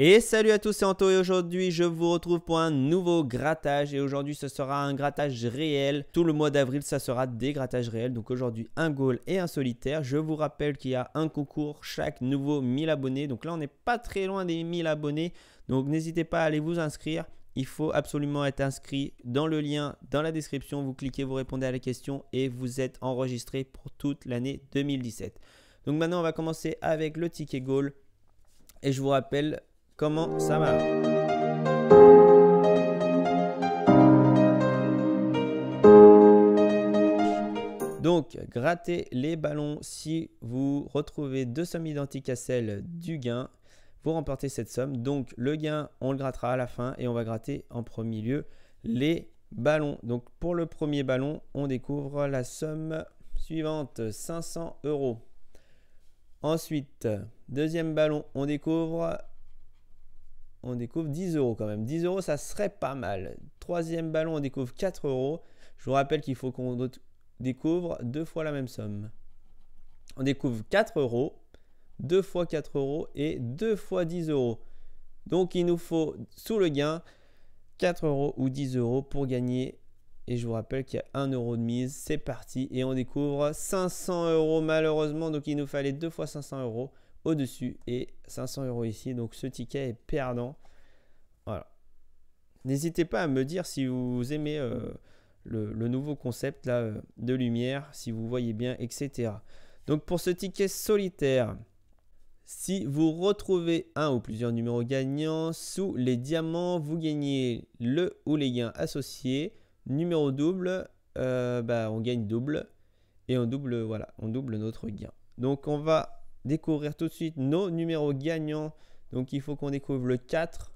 Et salut à tous, c'est Anto et aujourd'hui je vous retrouve pour un nouveau grattage et aujourd'hui ce sera un grattage réel. Tout le mois d'avril ça sera des grattages réels, donc aujourd'hui un goal et un solitaire. Je vous rappelle qu'il y a un concours chaque nouveau 1000 abonnés, donc là on n'est pas très loin des 1000 abonnés, donc n'hésitez pas à aller vous inscrire. Il faut absolument être inscrit dans le lien dans la description, vous cliquez, vous répondez à la question et vous êtes enregistré pour toute l'année 2017. Donc maintenant on va commencer avec le ticket goal. Et je vous rappelle comment ça marche. Donc, grattez les ballons si vous retrouvez deux sommes identiques à celles du gain. Vous remportez cette somme. Donc, le gain, on le grattera à la fin et on va gratter en premier lieu les ballons. Donc, pour le premier ballon, on découvre la somme suivante, 500 euros. Ensuite, deuxième ballon, on découvre on découvre 10 euros quand même. 10 euros, ça serait pas mal. Troisième ballon, on découvre 4 euros. Je vous rappelle qu'il faut qu'on découvre deux fois la même somme. On découvre 4 euros, 2 fois 4 euros et 2 fois 10 euros. Donc il nous faut sous le gain 4 euros ou 10 euros pour gagner. Et je vous rappelle qu'il y a 1 euro de mise. C'est parti. Et on découvre 500 euros malheureusement. Donc il nous fallait 2 fois 500 euros au-dessus et 500 euros ici. Donc ce ticket est perdant. Voilà. N'hésitez pas à me dire si vous aimez euh, le, nouveau concept là, euh, de lumière, si vous voyez bien, etc. Donc pour ce ticket solitaire, si vous retrouvez un ou plusieurs numéros gagnants sous les diamants, vous gagnez le ou les gains associés. Numéro double, euh, bah, on gagne double. Et on double, voilà, on double notre gain. Donc on va découvrir tout de suite nos numéros gagnants. Donc il faut qu'on découvre le 4,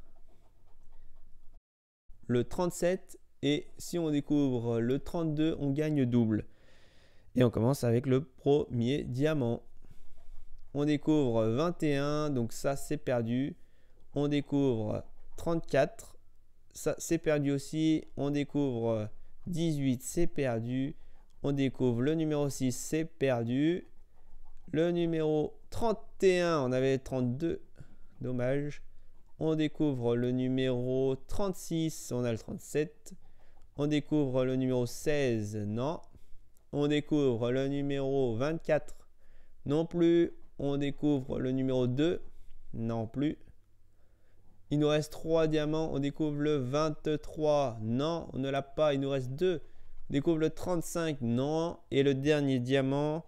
le 37 et si on découvre le 32, on gagne double. Et on commence avec le premier diamant. On découvre 21, donc ça c'est perdu. On découvre 34, ça c'est perdu aussi. On découvre 18, c'est perdu. On découvre le numéro 6, c'est perdu. Le numéro 31, on avait 32, dommage. On découvre le numéro 36, on a le 37. On découvre le numéro 16, non. On découvre le numéro 24, non plus. On découvre le numéro 2, non plus. Il nous reste 3 diamants, on découvre le 23, non, on ne l'a pas, il nous reste 2. On découvre le 35, non. Et le dernier diamant,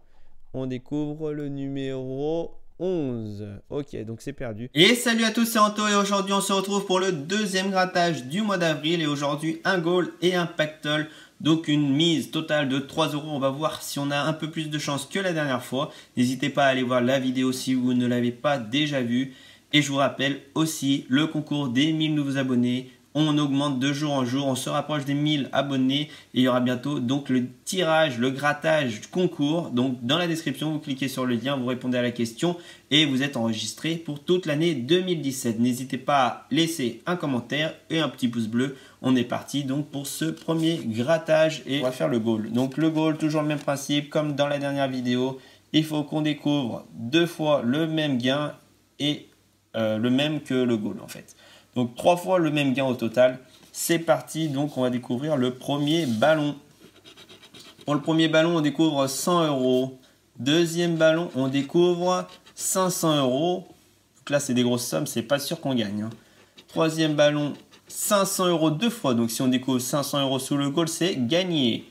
on découvre le numéro 11. Ok, donc c'est perdu. Et salut à tous, c'est Anto et aujourd'hui on se retrouve pour le deuxième grattage du mois d'avril et aujourd'hui un goal et un pactole. Donc une mise totale de 3 euros. On va voir si on a un peu plus de chance que la dernière fois. N'hésitez pas à aller voir la vidéo si vous ne l'avez pas déjà vue. Et je vous rappelle aussi le concours des 1000 nouveaux abonnés on augmente de jour en jour, on se rapproche des 1000 abonnés et il y aura bientôt donc le tirage, le grattage du concours. Donc dans la description, vous cliquez sur le lien, vous répondez à la question et vous êtes enregistré pour toute l'année 2017. N'hésitez pas à laisser un commentaire et un petit pouce bleu. On est parti donc pour ce premier grattage et on va faire le goal. Donc le goal, toujours le même principe comme dans la dernière vidéo, il faut qu'on découvre deux fois le même gain et euh, le même que le goal en fait. Donc trois fois le même gain au total. C'est parti, donc on va découvrir le premier ballon. Pour le premier ballon, on découvre 100 euros. Deuxième ballon, on découvre 500 euros. Donc là, c'est des grosses sommes, c'est pas sûr qu'on gagne. Hein. Troisième ballon, 500 euros deux fois. Donc si on découvre 500 euros sous le goal, c'est gagné.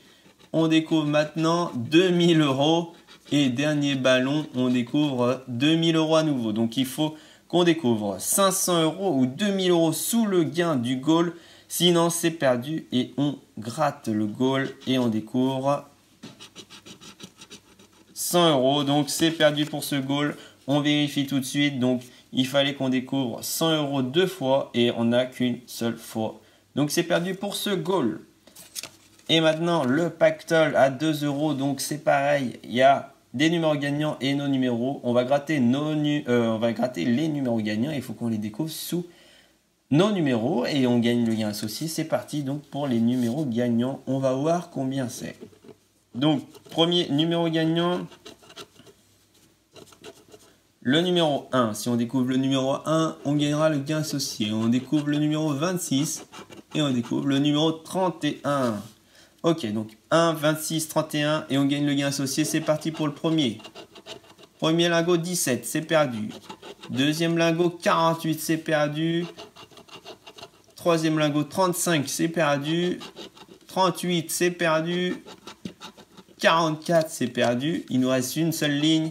On découvre maintenant 2000 euros. Et dernier ballon, on découvre 2000 euros à nouveau. Donc il faut on découvre 500 euros ou 2000 euros sous le gain du goal. Sinon, c'est perdu et on gratte le goal et on découvre 100 euros. Donc, c'est perdu pour ce goal. On vérifie tout de suite. Donc, il fallait qu'on découvre 100 euros deux fois et on n'a qu'une seule fois. Donc, c'est perdu pour ce goal. Et maintenant, le pactole à 2 euros. Donc, c'est pareil. Il y a des numéros gagnants et nos numéros. On va gratter, euh, on va gratter les numéros gagnants il faut qu'on les découvre sous nos numéros et on gagne le gain associé. C'est parti donc pour les numéros gagnants. On va voir combien c'est. Donc, premier numéro gagnant, le numéro 1, si on découvre le numéro 1, on gagnera le gain associé. On découvre le numéro 26 et on découvre le numéro 31. Ok, donc 1, 26, 31 et on gagne le gain associé. C'est parti pour le premier. Premier lingot 17, c'est perdu. Deuxième lingot 48, c'est perdu. Troisième lingot 35, c'est perdu. 38, c'est perdu. 44, c'est perdu. Il nous reste une seule ligne.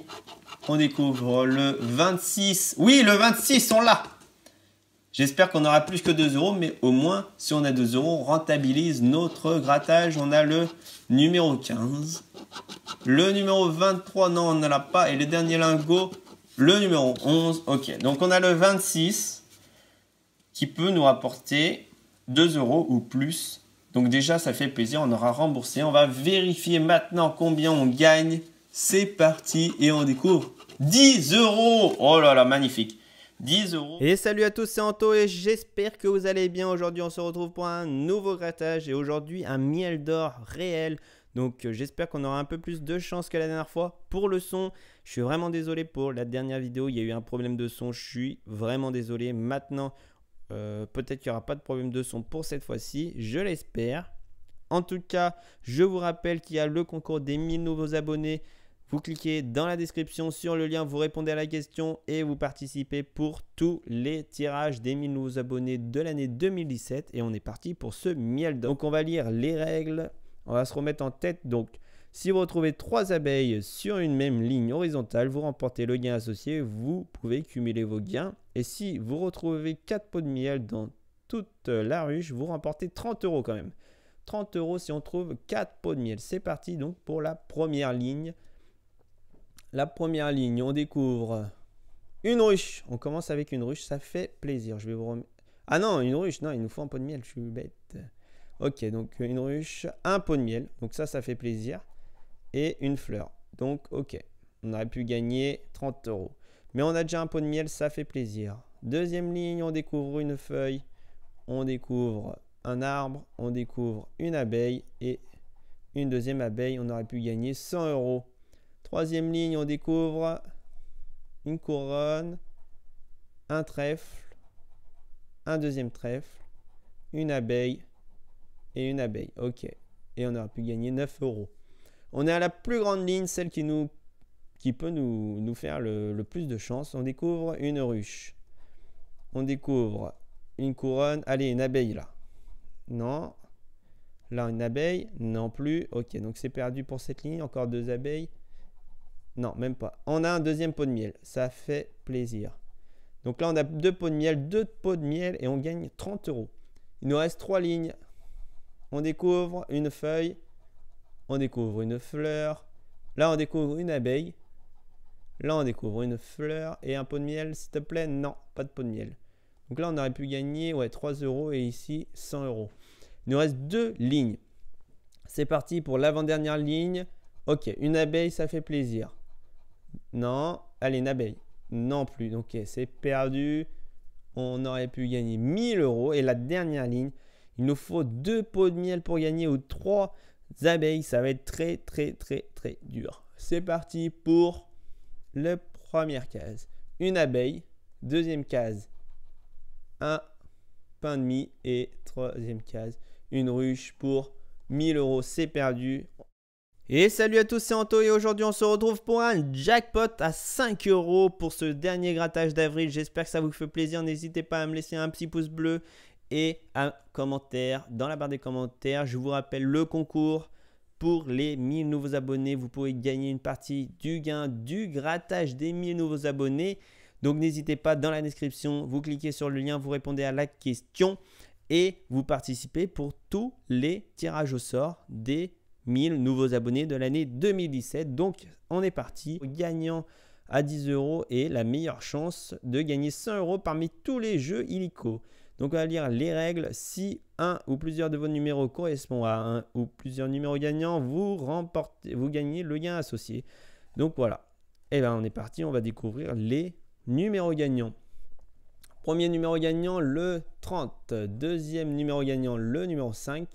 On découvre le 26. Oui, le 26, on l'a J'espère qu'on aura plus que 2 euros, mais au moins, si on a 2 euros, on rentabilise notre grattage. On a le numéro 15. Le numéro 23, non, on ne l'a pas. Et le dernier lingot, le numéro 11. Ok, donc on a le 26 qui peut nous rapporter 2 euros ou plus. Donc déjà, ça fait plaisir, on aura remboursé. On va vérifier maintenant combien on gagne. C'est parti et on découvre 10 euros. Oh là là, magnifique. 10 euros. Et salut à tous, c'est Anto et j'espère que vous allez bien. Aujourd'hui, on se retrouve pour un nouveau grattage et aujourd'hui, un miel d'or réel. Donc, euh, j'espère qu'on aura un peu plus de chance que la dernière fois pour le son. Je suis vraiment désolé pour la dernière vidéo, il y a eu un problème de son. Je suis vraiment désolé. Maintenant, euh, peut-être qu'il n'y aura pas de problème de son pour cette fois-ci, je l'espère. En tout cas, je vous rappelle qu'il y a le concours des 1000 nouveaux abonnés vous cliquez dans la description sur le lien, vous répondez à la question et vous participez pour tous les tirages des 1000 nouveaux abonnés de l'année 2017. Et on est parti pour ce miel. Donc on va lire les règles, on va se remettre en tête. Donc si vous retrouvez trois abeilles sur une même ligne horizontale, vous remportez le gain associé, vous pouvez cumuler vos gains. Et si vous retrouvez quatre pots de miel dans toute la ruche, vous remportez 30 euros quand même. 30 euros si on trouve 4 pots de miel. C'est parti donc pour la première ligne la première ligne, on découvre une ruche. On commence avec une ruche, ça fait plaisir. Je vais vous Ah non, une ruche, non, il nous faut un pot de miel, je suis bête. Ok, donc euh, une ruche, un pot de miel. Donc ça, ça fait plaisir. Et une fleur. Donc ok, on aurait pu gagner 30 euros. Mais on a déjà un pot de miel, ça fait plaisir. Deuxième ligne, on découvre une feuille. On découvre un arbre. On découvre une abeille. Et une deuxième abeille, on aurait pu gagner 100 euros. Troisième ligne, on découvre une couronne, un trèfle, un deuxième trèfle, une abeille et une abeille. Ok. Et on aura pu gagner 9 euros. On est à la plus grande ligne, celle qui, nous, qui peut nous, faire le, plus de chance. On découvre une ruche. On découvre une couronne. Allez, une abeille là. Non. Là, une abeille. Non plus. Ok, donc c'est perdu pour cette ligne. Encore deux abeilles. Non, même pas. On a un deuxième pot de miel. Ça fait plaisir. Donc là, on a deux pots de miel, deux pots de miel et on gagne 30 euros. Il nous reste trois lignes. On découvre une feuille. On découvre une fleur. Là, on découvre une abeille. Là, on découvre une fleur et un pot de miel, s'il te plaît. Non, pas de pot de miel. Donc là, on aurait pu gagner ouais, 3 euros et ici 100 euros. Il nous reste deux lignes. C'est parti pour l'avant-dernière ligne. Ok, une abeille, ça fait plaisir. Non. Allez, abeille. Non plus. Donc, c'est perdu. On aurait pu gagner 1000 euros. Et la dernière ligne, il nous faut deux pots de miel pour gagner ou trois abeilles. Ça va être très, très, très, très dur. C'est parti pour la première case. Une abeille. Deuxième case, un pain de mie. Et troisième case, une ruche pour 1000 euros. C'est perdu. Et salut à tous, c'est Anto et aujourd'hui on se retrouve pour un jackpot à 5 euros pour ce dernier grattage d'avril. J'espère que ça vous fait plaisir. N'hésitez pas à me laisser un petit pouce bleu et un commentaire dans la barre des commentaires. Je vous rappelle le concours pour les 1000 nouveaux abonnés. Vous pouvez gagner une partie du gain du grattage des 1000 nouveaux abonnés. Donc n'hésitez pas dans la description, vous cliquez sur le lien, vous répondez à la question et vous participez pour tous les tirages au sort des 1000 nouveaux abonnés de l'année 2017. Donc on est parti. Gagnant à 10 euros et la meilleure chance de gagner 100 euros parmi tous les jeux illico. Donc on va lire les règles. Si un ou plusieurs de vos numéros correspondent à un ou plusieurs numéros gagnants, vous, remportez, vous gagnez le gain associé. Donc voilà. Et eh bien on est parti, on va découvrir les numéros gagnants. Premier numéro gagnant, le 30. Deuxième numéro gagnant, le numéro 5.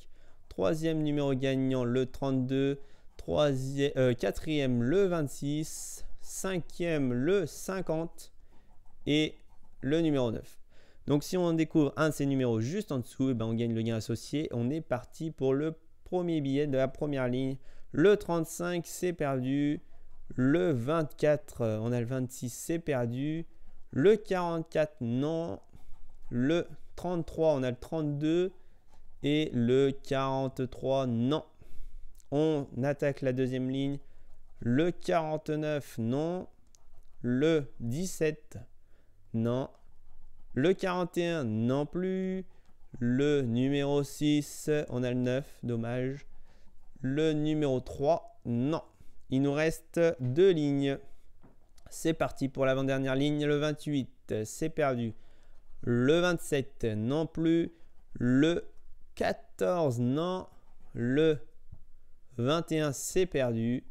Troisième numéro gagnant, le 32. Euh, quatrième, le 26. Cinquième, le 50. Et le numéro 9. Donc si on découvre un de ces numéros juste en dessous, eh ben, on gagne le gain associé. On est parti pour le premier billet de la première ligne. Le 35, c'est perdu. Le 24, euh, on a le 26, c'est perdu. Le 44, non. Le 33, on a le 32. Et le 43, non. On attaque la deuxième ligne. Le 49, non. Le 17, non. Le 41, non plus. Le numéro 6, on a le 9, dommage. Le numéro 3, non. Il nous reste deux lignes. C'est parti pour l'avant-dernière ligne. Le 28, c'est perdu. Le 27, non plus. Le 14, non. Le 21, c'est perdu.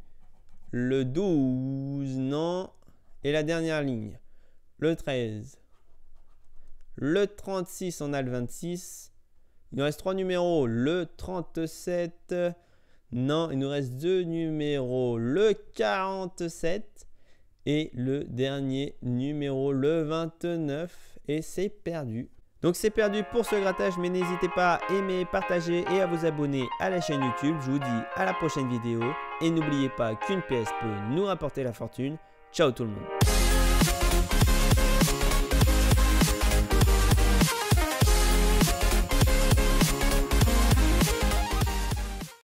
Le 12, non. Et la dernière ligne, le 13. Le 36, on a le 26. Il nous reste trois numéros. Le 37, non. Il nous reste deux numéros. Le 47. Et le dernier numéro, le 29. Et c'est perdu. Donc c'est perdu pour ce grattage, mais n'hésitez pas à aimer, partager et à vous abonner à la chaîne YouTube. Je vous dis à la prochaine vidéo et n'oubliez pas qu'une pièce peut nous rapporter la fortune. Ciao tout le monde